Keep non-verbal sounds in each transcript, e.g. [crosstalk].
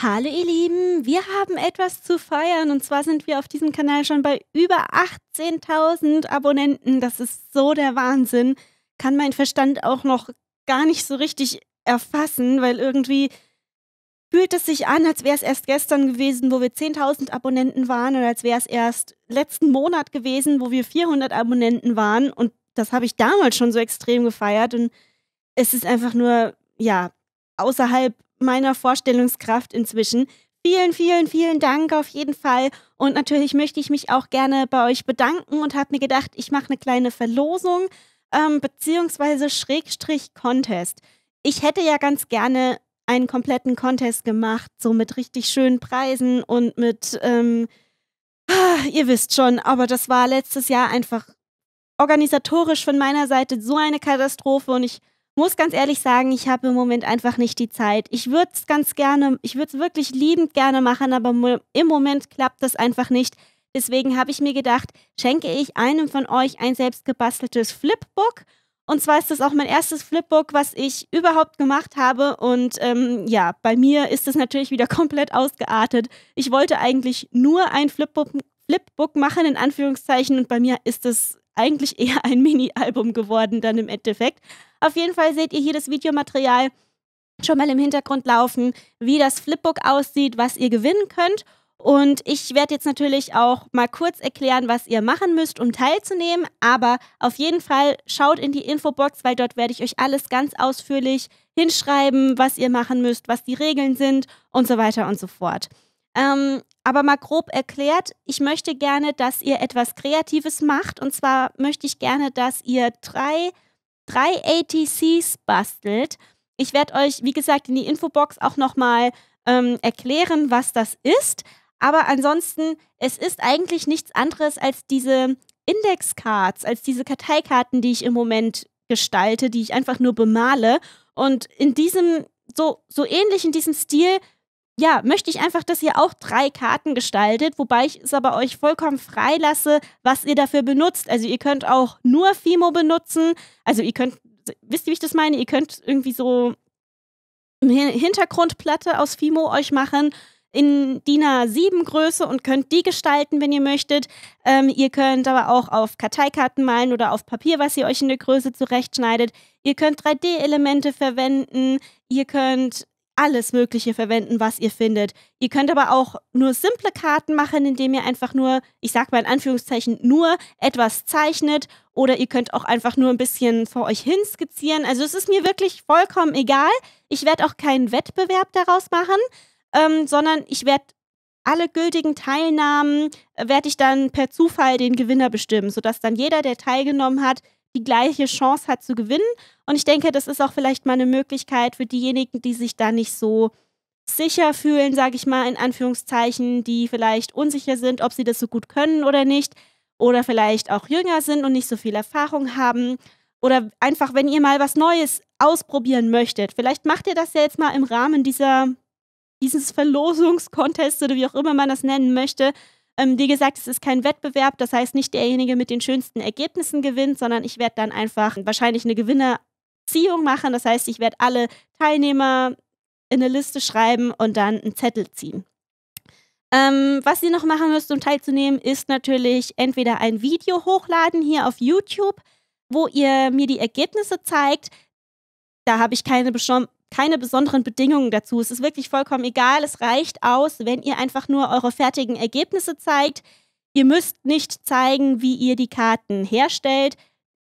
Hallo ihr Lieben, wir haben etwas zu feiern und zwar sind wir auf diesem Kanal schon bei über 18.000 Abonnenten. Das ist so der Wahnsinn. Kann mein Verstand auch noch gar nicht so richtig erfassen, weil irgendwie fühlt es sich an, als wäre es erst gestern gewesen, wo wir 10.000 Abonnenten waren und als wäre es erst letzten Monat gewesen, wo wir 400 Abonnenten waren und das habe ich damals schon so extrem gefeiert und es ist einfach nur, ja, außerhalb meiner Vorstellungskraft inzwischen. Vielen, vielen, vielen Dank auf jeden Fall. Und natürlich möchte ich mich auch gerne bei euch bedanken und habe mir gedacht, ich mache eine kleine Verlosung ähm, beziehungsweise Schrägstrich Contest. Ich hätte ja ganz gerne einen kompletten Contest gemacht, so mit richtig schönen Preisen und mit, ähm, ah, ihr wisst schon, aber das war letztes Jahr einfach organisatorisch von meiner Seite so eine Katastrophe und ich muss ganz ehrlich sagen, ich habe im Moment einfach nicht die Zeit. Ich würde es ganz gerne, ich würde es wirklich liebend gerne machen, aber im Moment klappt das einfach nicht. Deswegen habe ich mir gedacht, schenke ich einem von euch ein selbstgebasteltes Flipbook und zwar ist das auch mein erstes Flipbook, was ich überhaupt gemacht habe. Und ähm, ja, bei mir ist es natürlich wieder [laughs] komplett ausgeartet. Ich wollte eigentlich nur ein Flipbook, Flipbook machen, in Anführungszeichen. Und bei mir ist es eigentlich [laughs] eher ein Mini-Album geworden dann im Endeffekt. Auf jeden Fall seht ihr hier das Videomaterial schon mal im Hintergrund laufen, wie das Flipbook aussieht, was ihr gewinnen könnt. Und ich werde jetzt natürlich auch mal kurz erklären, was ihr machen müsst, um teilzunehmen. Aber auf jeden Fall schaut in die Infobox, weil dort werde ich euch alles ganz ausführlich hinschreiben, was ihr machen müsst, was die Regeln sind und so weiter und so fort. Ähm, aber mal grob erklärt, ich möchte gerne, dass ihr etwas Kreatives macht. Und zwar möchte ich gerne, dass ihr drei, drei ATCs bastelt. Ich werde euch, wie gesagt, in die Infobox auch nochmal ähm, erklären, was das ist. Aber ansonsten, es ist eigentlich nichts anderes als diese Indexcards, als diese Karteikarten, die ich im Moment gestalte, die ich einfach nur bemale. Und in diesem, so, so ähnlich in diesem Stil, ja, möchte ich einfach, dass ihr auch drei Karten gestaltet, wobei ich es aber euch vollkommen frei lasse, was ihr dafür benutzt. Also ihr könnt auch nur Fimo benutzen. Also ihr könnt, wisst ihr, wie ich das meine? Ihr könnt irgendwie so eine Hintergrundplatte aus Fimo euch machen in DIN A7 Größe und könnt die gestalten, wenn ihr möchtet. Ähm, ihr könnt aber auch auf Karteikarten malen oder auf Papier, was ihr euch in der Größe zurechtschneidet. Ihr könnt 3D-Elemente verwenden. Ihr könnt alles Mögliche verwenden, was ihr findet. Ihr könnt aber auch nur simple Karten machen, indem ihr einfach nur, ich sag mal in Anführungszeichen, nur etwas zeichnet oder ihr könnt auch einfach nur ein bisschen vor euch hin skizzieren. Also es ist mir wirklich vollkommen egal. Ich werde auch keinen Wettbewerb daraus machen, ähm, sondern ich werde alle gültigen Teilnahmen, äh, werde ich dann per Zufall den Gewinner bestimmen, sodass dann jeder, der teilgenommen hat, die gleiche Chance hat zu gewinnen. Und ich denke, das ist auch vielleicht mal eine Möglichkeit für diejenigen, die sich da nicht so sicher fühlen, sage ich mal in Anführungszeichen, die vielleicht unsicher sind, ob sie das so gut können oder nicht, oder vielleicht auch jünger sind und nicht so viel Erfahrung haben, oder einfach, wenn ihr mal was Neues ausprobieren möchtet, vielleicht macht ihr das ja jetzt mal im Rahmen dieser dieses Verlosungskontest oder wie auch immer man das nennen möchte. Ähm, wie gesagt, es ist kein Wettbewerb, das heißt nicht derjenige mit den schönsten Ergebnissen gewinnt, sondern ich werde dann einfach wahrscheinlich eine Gewinnerziehung machen. Das heißt, ich werde alle Teilnehmer in eine Liste schreiben und dann einen Zettel ziehen. Ähm, was ihr noch machen müsst, um teilzunehmen, ist natürlich entweder ein Video hochladen hier auf YouTube, wo ihr mir die Ergebnisse zeigt. Da habe ich keine keine besonderen Bedingungen dazu. Es ist wirklich vollkommen egal. Es reicht aus, wenn ihr einfach nur eure fertigen Ergebnisse zeigt. Ihr müsst nicht zeigen, wie ihr die Karten herstellt.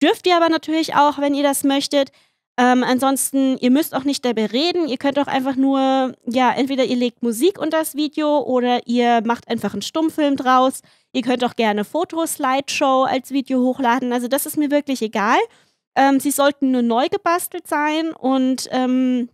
Dürft ihr aber natürlich auch, wenn ihr das möchtet. Ähm, ansonsten, ihr müsst auch nicht dabei reden. Ihr könnt auch einfach nur, ja, entweder ihr legt Musik unter das Video oder ihr macht einfach einen Stummfilm draus. Ihr könnt auch gerne Fotoslideshow als Video hochladen. Also das ist mir wirklich egal. Ähm, sie sollten nur neu gebastelt sein und ähm,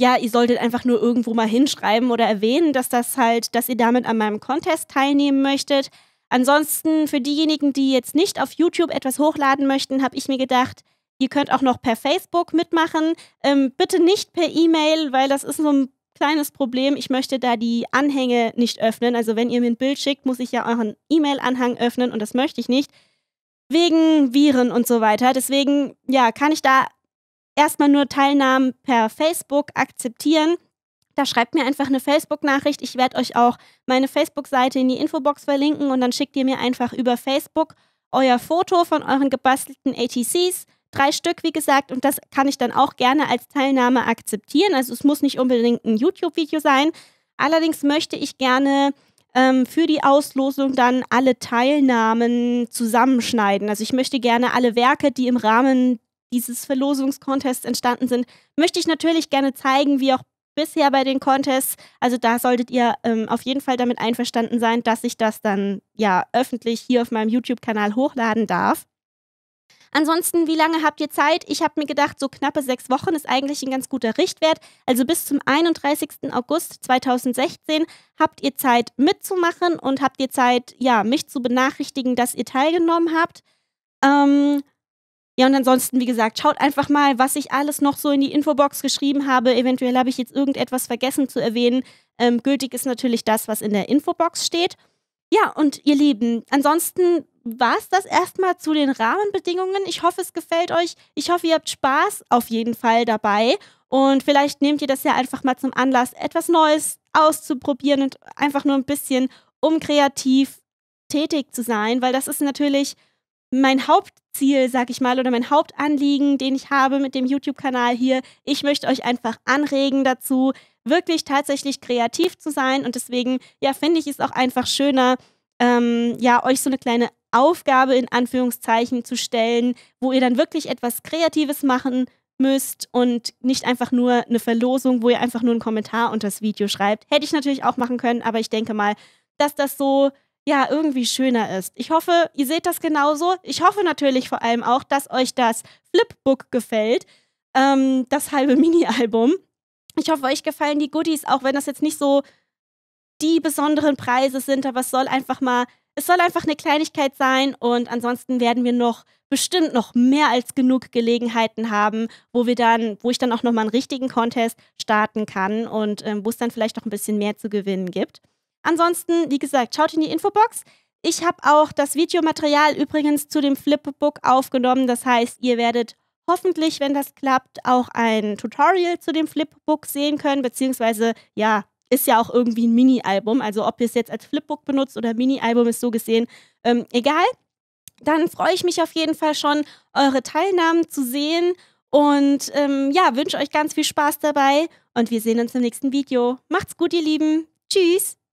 ja, ihr solltet einfach nur irgendwo mal hinschreiben oder erwähnen, dass das halt, dass ihr damit an meinem Contest teilnehmen möchtet. Ansonsten für diejenigen, die jetzt nicht auf YouTube etwas hochladen möchten, habe ich mir gedacht, ihr könnt auch noch per Facebook mitmachen. Ähm, bitte nicht per E-Mail, weil das ist so ein kleines Problem. Ich möchte da die Anhänge nicht öffnen. Also wenn ihr mir ein Bild schickt, muss ich ja euren E-Mail-Anhang öffnen und das möchte ich nicht wegen Viren und so weiter. Deswegen, ja, kann ich da erstmal nur Teilnahmen per Facebook akzeptieren. Da schreibt mir einfach eine Facebook-Nachricht. Ich werde euch auch meine Facebook-Seite in die Infobox verlinken und dann schickt ihr mir einfach über Facebook euer Foto von euren gebastelten ATCs. Drei Stück, wie gesagt, und das kann ich dann auch gerne als Teilnahme akzeptieren. Also es muss nicht unbedingt ein YouTube-Video sein. Allerdings möchte ich gerne ähm, für die Auslosung dann alle Teilnahmen zusammenschneiden. Also ich möchte gerne alle Werke, die im Rahmen dieses Verlosungskontests entstanden sind, möchte ich natürlich gerne zeigen, wie auch bisher bei den Contests. Also da solltet ihr ähm, auf jeden Fall damit einverstanden sein, dass ich das dann ja öffentlich hier auf meinem YouTube-Kanal hochladen darf. Ansonsten, wie lange habt ihr Zeit? Ich habe mir gedacht, so knappe sechs Wochen ist eigentlich ein ganz guter Richtwert. Also bis zum 31. August 2016 habt ihr Zeit mitzumachen und habt ihr Zeit, ja, mich zu benachrichtigen, dass ihr teilgenommen habt. Ähm, ja, und ansonsten, wie gesagt, schaut einfach mal, was ich alles noch so in die Infobox geschrieben habe. Eventuell habe ich jetzt irgendetwas vergessen zu erwähnen. Ähm, gültig ist natürlich das, was in der Infobox steht. Ja, und ihr Lieben, ansonsten war es das erstmal zu den Rahmenbedingungen. Ich hoffe, es gefällt euch. Ich hoffe, ihr habt Spaß auf jeden Fall dabei. Und vielleicht nehmt ihr das ja einfach mal zum Anlass, etwas Neues auszuprobieren und einfach nur ein bisschen, um kreativ tätig zu sein, weil das ist natürlich mein Hauptziel, sag ich mal, oder mein Hauptanliegen, den ich habe mit dem YouTube-Kanal hier. Ich möchte euch einfach anregen dazu, wirklich tatsächlich kreativ zu sein. Und deswegen, ja, finde ich es auch einfach schöner, ähm, ja, euch so eine kleine Aufgabe in Anführungszeichen zu stellen, wo ihr dann wirklich etwas Kreatives machen müsst und nicht einfach nur eine Verlosung, wo ihr einfach nur einen Kommentar unter das Video schreibt. Hätte ich natürlich auch machen können, aber ich denke mal, dass das so ja irgendwie schöner ist. Ich hoffe, ihr seht das genauso. Ich hoffe natürlich vor allem auch, dass euch das Flipbook gefällt, ähm, das halbe [laughs] Mini-Album. Ich hoffe, euch gefallen die Goodies, auch wenn das jetzt nicht so die besonderen Preise sind, aber es soll einfach mal, es soll einfach eine Kleinigkeit sein und ansonsten werden wir noch bestimmt noch mehr als genug Gelegenheiten haben, wo wir dann, wo ich dann auch nochmal einen richtigen Contest starten kann und ähm, wo es dann vielleicht noch ein bisschen mehr zu gewinnen gibt. Ansonsten, wie gesagt, schaut in die Infobox. Ich habe auch das Videomaterial übrigens zu dem Flipbook aufgenommen. Das heißt, ihr werdet hoffentlich, wenn das klappt, auch ein Tutorial zu dem Flipbook sehen können, beziehungsweise ja, ist ja auch irgendwie ein Mini-Album. Also ob ihr es jetzt als Flipbook benutzt oder Mini-Album ist so gesehen ähm, egal. Dann freue ich mich auf jeden Fall schon, eure Teilnahmen zu sehen. Und ähm, ja, wünsche euch ganz viel Spaß dabei und wir sehen uns im nächsten Video. Macht's gut, ihr Lieben. Tschüss.